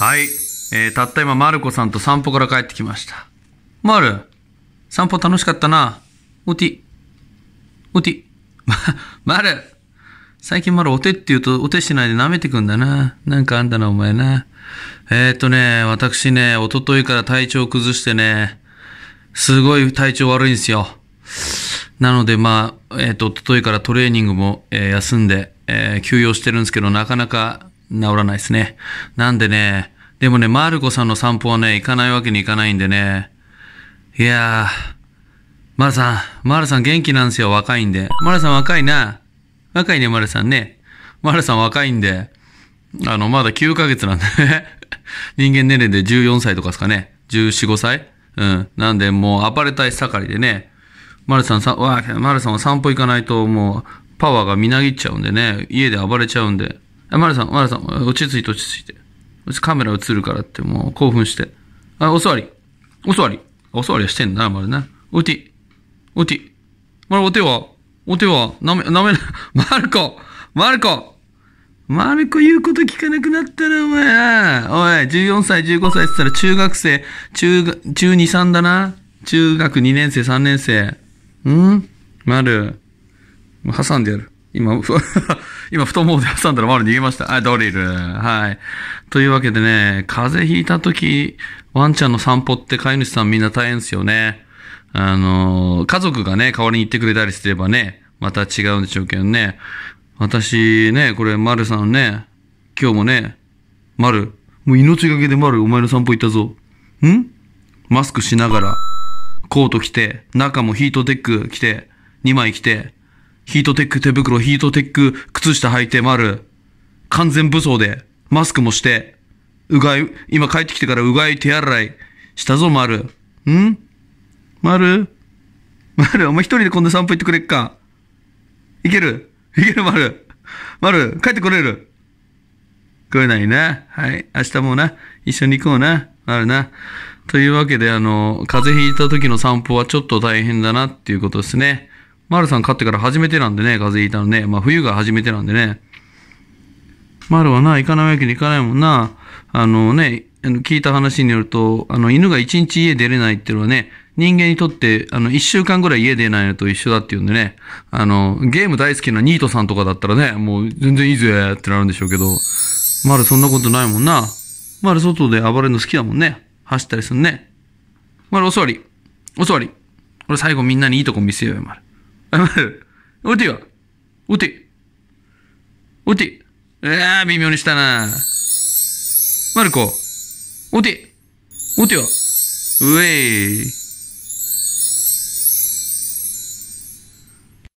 はい。えー、たった今、マルコさんと散歩から帰ってきました。マル、散歩楽しかったな。おてィ。おてィ。ま、マル。最近マルお手って言うと、お手しないで舐めてくんだな。なんかあんだな、お前な。えー、っとね、私ね、おとといから体調崩してね、すごい体調悪いんですよ。なので、まあ、えー、っと、おとといからトレーニングも、えー、休んで、えー、休養してるんですけど、なかなか治らないですね。なんでね、でもね、マルコさんの散歩はね、行かないわけにいかないんでね。いやー、マルさん、マルさん元気なんですよ、若いんで。マルさん若いな。若いね、マルさんね。マルさん若いんで、あの、まだ9ヶ月なんでね。人間年齢で14歳とかですかね。14、5歳うん。なんで、もう暴れたい盛りでね。マルさんさ、わマルさんは散歩行かないともう、パワーがみなぎっちゃうんでね。家で暴れちゃうんで。あ、マルさん、マルさん、落ち着いて落ち着いて。カメラ映るからってもう興奮して。あ、お座り。お座り。お座りはしてんな、まルな。おて。おて。まル、お手は、お手は、なめ、なめな、マルコマルコマルコ言うこと聞かなくなったら、お前。おい、14歳、15歳って言ったら中学生、中、中2、3だな。中学2年生、3年生。んマル。挟んでやる。今、今、太ももで挟んだら丸逃げました。あ、ドリル。はい。というわけでね、風邪ひいた時、ワンちゃんの散歩って飼い主さんみんな大変ですよね。あの、家族がね、代わりに行ってくれたりすればね、また違うんでしょうけどね。私ね、これ、丸さんね、今日もね、丸、もう命がけで丸、お前の散歩行ったぞ。んマスクしながら、コート着て、中もヒートテック着て、2枚着て、ヒートテック手袋、ヒートテック靴下履いて丸。完全武装で、マスクもして、うがい、今帰ってきてからうがい手洗いしたぞ丸。ん丸丸、お前一人でこんな散歩行ってくれっか。いけるいける丸。丸、帰ってこれる来れないな。はい。明日もな、一緒に行こうな。あるな。というわけで、あの、風邪ひいた時の散歩はちょっと大変だなっていうことですね。ルさん飼ってから初めてなんでね、風邪ひいたのね。まあ冬が初めてなんでね。ルはな、行かないわけにいかないもんな。あのね、聞いた話によると、あの、犬が一日家出れないっていうのはね、人間にとって、あの、一週間ぐらい家出ないのと一緒だって言うんでね、あの、ゲーム大好きなニートさんとかだったらね、もう全然いいぜってなるんでしょうけど、まるそんなことないもんな。まる外で暴れるの好きだもんね。走ったりすんね。まるお座り。お座り。俺最後みんなにいいとこ見せようよ、まる。打てよ。打て。打て。ああ、微妙にしたな。マルコ。打て。打てよ。うえい。